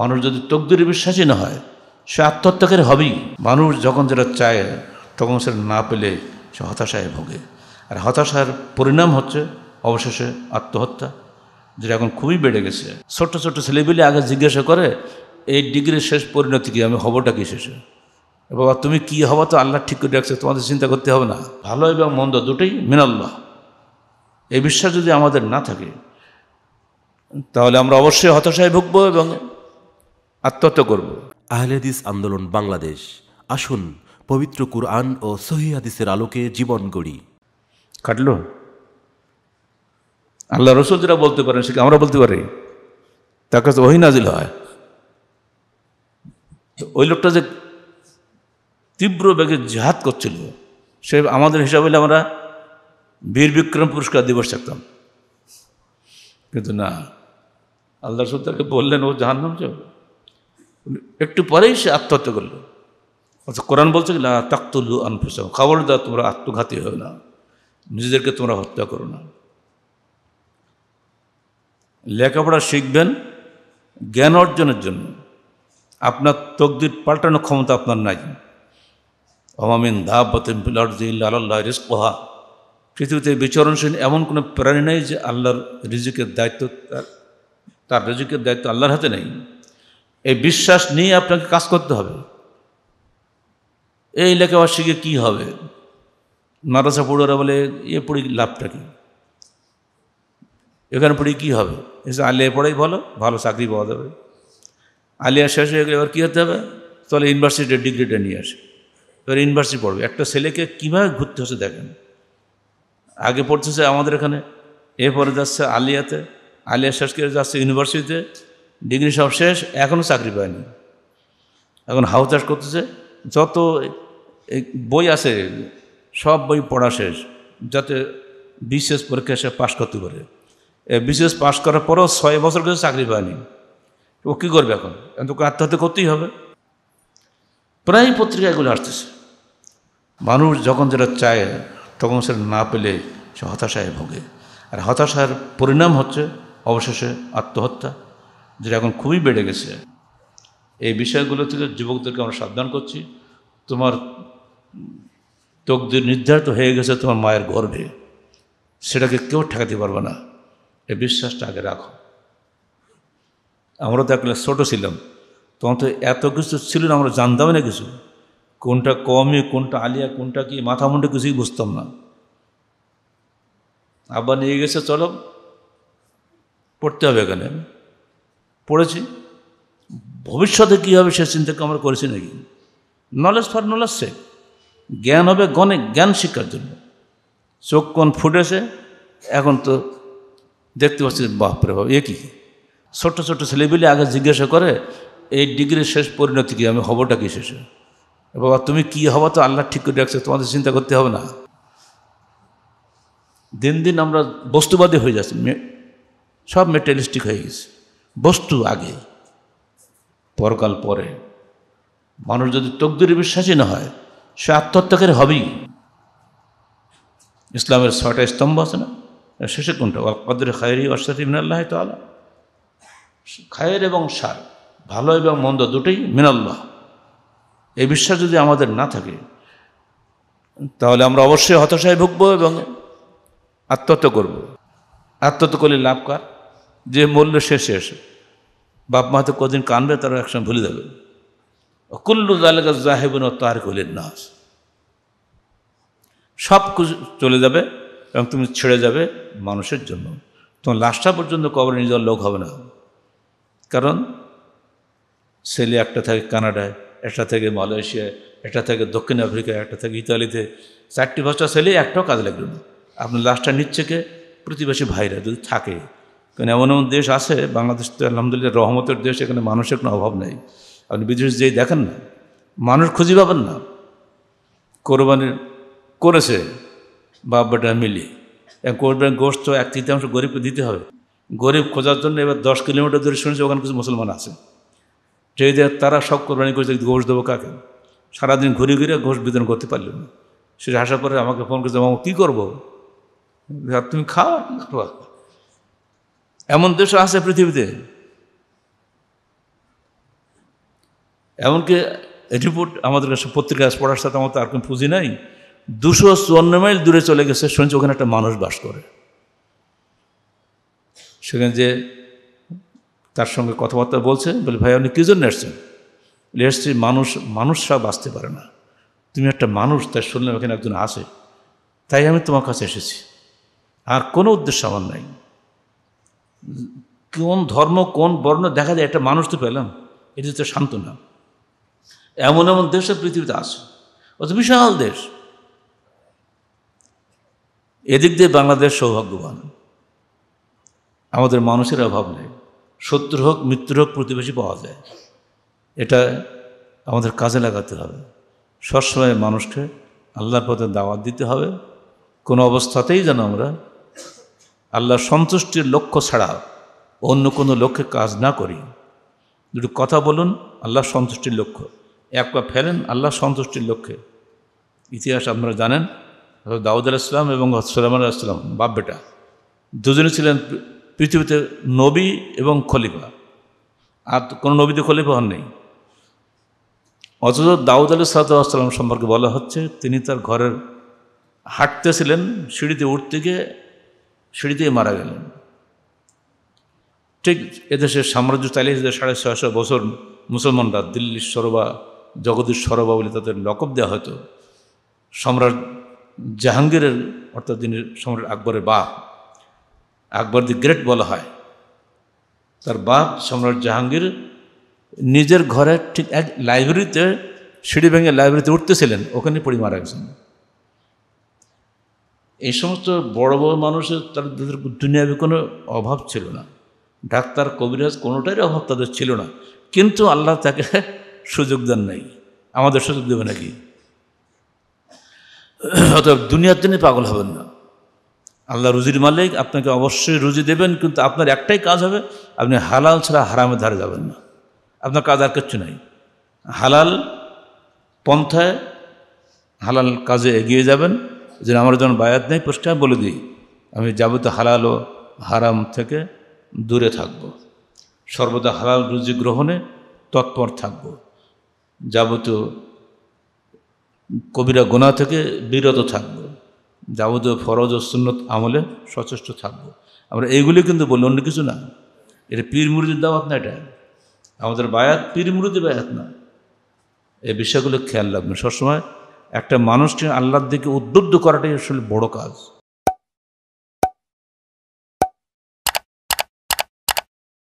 মানুষ যদি তকদিরে বিশ্বাসী না হয় সে আত্মহত্যাকারী হবেই মানুষ যখন যেটা চায় তখন সেটা না পেলে সে হতাশায় ভোগে আর হতাশার পরিণাম হচ্ছে অবশেষে আত্মহত্যা যেটা এখন খুবই বেড়ে গেছে ছোট্ট ছোট্ট ছেলেপিলে আগে জিজ্ঞাসা করে এই ডিগ্রির শেষ পরিণতি কি আমি হবটা কি শেষে বাবা তুমি কি হবো তো আল্লাহ ঠিক করে রাখছে তোমাদের চিন্তা করতে হবে না ভালো এবং মন্দ দুটোই মিনাল্লাহ এই বিশ্বাস যদি আমাদের না থাকে তাহলে আমরা অবশ্যই হতাশায় ভুগবো এবং আত্মহত্যা করব আহলেদিস আন্দোলন বাংলাদেশ আসুন পবিত্র কুরআন ও সহিদিসের আলোকে জীবন গড়ি কাটল আল্লাহ রসুল যেটা বলতে পারেন সেটা আমরা বলতে পারি তার কাছে ওই নাজিল হয় ওই লোকটা যে তীব্র বেগে জাহাদ করছিল সে আমাদের হিসাব হলে আমরা বীর বিক্রম পুরস্কার দিবস থাকতাম কিন্তু না আল্লাহ রসুল তাকে বললেন ও জাহান্নাম যাবে একটু পরেই সে আত্মহত্যা করল অর্থাৎ আচ্ছা, কোরআন বলছে না তাক্তুল্লু আনফুসাম খবরদার তোমরা আত্মঘাতী হও না নিজেদেরকে তোমরা হত্যা করো না লেখাপড়া শিখবেন জ্ঞান অর্জনের জন্য আপনার তকদির পাল্টানোর ক্ষমতা আপনার নাই অমামিন দা বতিম আল্লাহ রিস্কোহা পৃথিবীতে বিচরণশীল এমন কোনো প্রাণী নেই যে আল্লাহর রিজিকের দায়িত্ব তার তার রিজিকের দায়িত্ব আল্লাহর হাতে নেই এই বিশ্বাস নিয়ে আপনাকে কাজ করতে হবে এই এলাকাবাসীকে কি হবে মাদ্রাসা পড়ুয়ারা বলে এ পড়ি লাভটা কি এখানে পড়ি কি হবে এসে আলিয়া পড়াই ভালো ভালো চাকরি পাওয়া যাবে আলিয়া শেষ হয়ে গেলে এবার কী হতে হবে তাহলে ইউনিভার্সিটির ডিগ্রিটা নিয়ে আসে এবার ইউনিভার্সিটি পড়বে একটা ছেলেকে কীভাবে ঘুরতে হচ্ছে দেখেন আগে পড়তেছে আমাদের এখানে এরপরে যাচ্ছে আলিয়াতে আলিয়া শেষ করে যাচ্ছে ইউনিভার্সিটিতে ডিগ্রি সব শেষ এখনও চাকরি পায়নি এখন হাউ চাষ করতেছে যত বই আছে সব বই পড়া শেষ যাতে বিশেষ পরীক্ষা সে পাশ করতে পারে বিশেষ পাশ করার পরও ছয় বছর কিছু চাকরি পায়নি ও কী করবে এখন এখন তোকে আত্মহত্যা করতেই হবে প্রায় পত্রিকাগুলো আসতেছে মানুষ যখন যেটা চায় তখন সেটা না পেলে সে হতাশায় ভোগে আর হতাশার পরিণাম হচ্ছে অবশেষে আত্মহত্যা যেটা এখন খুবই বেড়ে গেছে এই বিষয়গুলো থেকে যুবকদেরকে আমরা সাবধান করছি তোমার তকদির নির্ধারিত হয়ে গেছে তোমার মায়ের গর্ভে সেটাকে কেউ ঠেকাতে পারবে না এই বিশ্বাসটা আগে রাখো আমরা তো একলে ছোটো ছিলাম তখন তো এত কিছু ছিল না আমরা জানতাম না কিছু কোনটা কমে কোনটা আলিয়া কোনটা কি মাথা মুন্ডে কিছুই বুঝতাম না আব্বা নিয়ে গেছে চলো পড়তে হবে এখানে পড়েছি ভবিষ্যতে কী হবে সে চিন্তা কি আমরা করেছি নাকি নলেজ ফর নলেজ সে জ্ঞান হবে গণে জ্ঞান শিক্ষার জন্য চোখ কোন ফুটেছে এখন তো দেখতে পাচ্ছি বাপরে বাপ এ কি ছোট্ট ছোট্ট ছেলেপিলে আগে জিজ্ঞাসা করে এই ডিগ্রির শেষ পরিণতি কী আমি হবটা কি শেষে বাবা তুমি কি হবা তো আল্লাহ ঠিক করে রাখছে তোমাদের চিন্তা করতে হবে না দিন দিন আমরা বস্তুবাদী হয়ে যাচ্ছি সব মেটেরিয়ালিস্টিক হয়ে গেছে বস্তু আগে পরকাল পরে মানুষ যদি তকদিরে বিশ্বাসী না হয় সে আত্মহত্যাকারী হবেই ইসলামের ছয়টা স্তম্ভ আছে না শেষে কোনটা কদরে খায়রি অসাদ মিনাল্লাহ আলা খায়ের এবং সার ভালো এবং মন্দ দুটোই মিনাল্লাহ এই বিশ্বাস যদি আমাদের না থাকে তাহলে আমরা অবশ্যই হতাশায় ভুগবো এবং আত্মহত্যা করব আত্মহত্যা করলে লাভ কার যে মূল্য শেষ শেষ বাপ মা তো কদিন কানবে তারা একসঙ্গে ভুলে যাবে কুল্লু জালেগা জাহেবন ও তার কলির নাচ সব কিছু চলে যাবে এবং তুমি ছেড়ে যাবে মানুষের জন্য তোমার লাশটা পর্যন্ত কবরে নিয়ে যাওয়ার লোক হবে না কারণ ছেলে একটা থাকে কানাডায় একটা থেকে মালয়েশিয়ায় একটা থেকে দক্ষিণ আফ্রিকায় একটা থেকে ইতালিতে চারটি ভাষা ছেলে একটাও কাজ লাগবে না আপনার লাশটা নিচ্ছে কে প্রতিবেশী ভাইরা যদি থাকে কারণ এমন এমন দেশ আছে বাংলাদেশ তো আলহামদুলিল্লাহ রহমতের দেশ এখানে মানুষের কোনো অভাব নেই আপনি বিদেশ যেই দেখেন না মানুষ খুঁজে পাবেন না কোরবানি করেছে বাপ বেটা মিলি কোরবানি গোষ্ঠ এক তৃতীয়াংশ গরিবকে দিতে হবে গরিব খোঁজার জন্য এবার দশ কিলোমিটার দূরে শুনেছি ওখানে কিছু মুসলমান আছে যেই দেখ তারা সব কোরবানি করেছে ঘোষ দেবো কাকে সারাদিন ঘুরে ঘুরে ঘোষ বিতরণ করতে পারল না সে আসার পরে আমাকে ফোন করেছে মামা কী করবো তুমি খাও খাওয়া এমন দেশ আছে পৃথিবীতে এমনকি রিপোর্ট আমাদের কাছে পত্রিকা পড়ার সাথে আমার তো আর কোনো পুঁজি নাই দুশো চুয়ান্ন মাইল দূরে চলে গেছে শুনছি ওখানে একটা মানুষ বাস করে সেখানে যে তার সঙ্গে কথাবার্তা বলছে বলে ভাই আপনি কী জন্য এসছেন এসছি মানুষ মানুষরা বাঁচতে পারে না তুমি একটা মানুষ তাই শুনলাম এখানে একজন আছে তাই আমি তোমার কাছে এসেছি আর কোনো উদ্দেশ্য আমার নাই কোন ধর্ম কোন বর্ণ দেখা যায় একটা মানুষ তো পেলাম এটা শান্ত না এমন এমন দেশ পৃথিবীতে আছে অত বিশাল দেশ এদিক দিয়ে বাংলাদেশ সৌভাগ্যবান আমাদের মানুষের অভাব নেই শত্রু হোক মিত্র হোক প্রতিবেশী পাওয়া যায় এটা আমাদের কাজে লাগাতে হবে সবসময় মানুষকে আল্লাহর পথে দাওয়াত দিতে হবে কোনো অবস্থাতেই যেন আমরা আল্লাহ সন্তুষ্টির লক্ষ্য ছাড়া অন্য কোনো লক্ষ্যে কাজ না করি দুটো কথা বলুন আল্লাহ সন্তুষ্টির লক্ষ্য এক পা ফেলেন আল্লাহ সন্তুষ্টির লক্ষ্যে ইতিহাস আপনারা জানেন দাউদ আল ইসলাম এবং সুলামান ইসলাম বাপ বেটা দুজনে ছিলেন পৃথিবীতে নবী এবং খলিফা আর কোনো নবীতে খলিফা হন নেই অথচ দাউদ আলু সালাতাম সম্পর্কে বলা হচ্ছে তিনি তার ঘরের হাঁটতেছিলেন সিঁড়িতে উঠতে গিয়ে সিঁড়িতেই মারা গেলেন ঠিক এদেশের সাম্রাজ্য চালিয়েছে সাড়ে ছয়শো বছর মুসলমানরা দিল্লির সরবা জগদীশ সরবা বলে তাদের লকব দেওয়া হতো সম্রাট জাহাঙ্গীরের অর্থাৎ যিনি সম্রাট আকবরের বা আকবর দি গ্রেট বলা হয় তার বাপ সম্রাট জাহাঙ্গীর নিজের ঘরে ঠিক এক লাইব্রেরিতে সিঁড়ি ভেঙে লাইব্রেরিতে উঠতেছিলেন ওখানে পড়ি মারা গেছেন এই সমস্ত বড় বড় মানুষের তাদের দুনিয়াবে কোনো অভাব ছিল না ডাক্তার কবিরাজ কোনোটারই অভাব তাদের ছিল না কিন্তু আল্লাহ তাকে সুযোগ দেন নাই আমাদের সুযোগ দেবে নাকি অতএব দুনিয়ার জন্য পাগল হবেন না আল্লাহ রুজির মালিক আপনাকে অবশ্যই রুজি দেবেন কিন্তু আপনার একটাই কাজ হবে আপনি হালাল ছাড়া হারামের ধারে যাবেন না আপনার কাজ আর কিচ্ছু নাই হালাল পন্থায় হালাল কাজে এগিয়ে যাবেন যেন আমার যখন বায়াত নেই পুরস্কার বলে দিই আমি যাবতীয় হালাল ও হারাম থেকে দূরে থাকব। সর্বদা হালাল রুজি গ্রহণে তৎপর থাকব যাবতীয় কবিরা গোনা থেকে বিরত থাকব যাবতীয় ফরজ ও সুন্নত আমলে সচেষ্ট থাকব আমরা এইগুলি কিন্তু বলি অন্য কিছু না এটা পীর মুরুদির দাওয়াত না এটা আমাদের বায়াত পীর মুরুদি বায়াত না এই বিষয়গুলো খেয়াল রাখবেন সবসময় একটা মানুষকে আল্লাহর দিকে উদ্বুদ্ধ করাটাই আসলে বড় কাজ